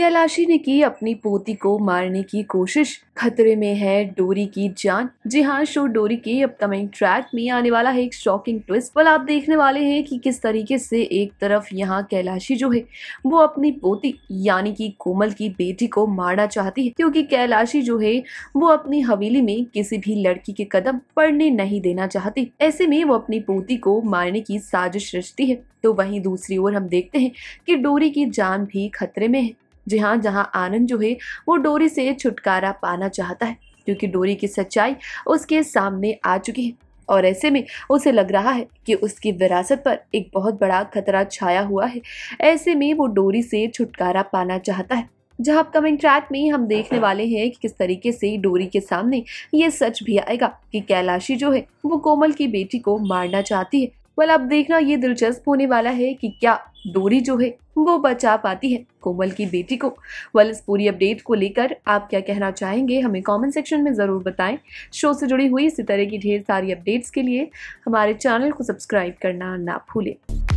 कैलाशी ने की अपनी पोती को मारने की कोशिश खतरे में है डोरी की जान जी हाँ शो डोरी के अपकमिंग ट्रैक में आने वाला है एक शॉकिंग ट्विस्ट वाल आप देखने वाले हैं कि किस तरीके से एक तरफ यहाँ कैलाशी जो है वो अपनी पोती यानी कि कोमल की बेटी को मारना चाहती है क्योंकि कैलाशी जो है वो अपनी हवेली में किसी भी लड़की के कदम पड़ने नहीं देना चाहती ऐसे में वो अपनी पोती को मारने की साजिश रचती है तो वहीं दूसरी ओर हम देखते हैं कि डोरी की जान भी खतरे में है जी हाँ जहाँ आनंद जो है वो डोरी से छुटकारा पाना चाहता है क्योंकि डोरी की सच्चाई उसके सामने आ चुकी है और ऐसे में उसे लग रहा है कि उसकी विरासत पर एक बहुत बड़ा खतरा छाया हुआ है ऐसे में वो डोरी से छुटकारा पाना चाहता है जहाँ अपकमिंग ट्रैक में हम देखने वाले हैं कि किस तरीके से डोरी के सामने ये सच भी आएगा कि कैलाशी जो है वो कोमल की बेटी को मारना चाहती है वाल अब देखना ये दिलचस्प होने वाला है कि क्या डोरी जो है वो बचा पाती है कोमल की बेटी को वाल इस पूरी अपडेट को लेकर आप क्या कहना चाहेंगे हमें कमेंट सेक्शन में ज़रूर बताएं शो से जुड़ी हुई इसी तरह की ढेर सारी अपडेट्स के लिए हमारे चैनल को सब्सक्राइब करना ना भूलें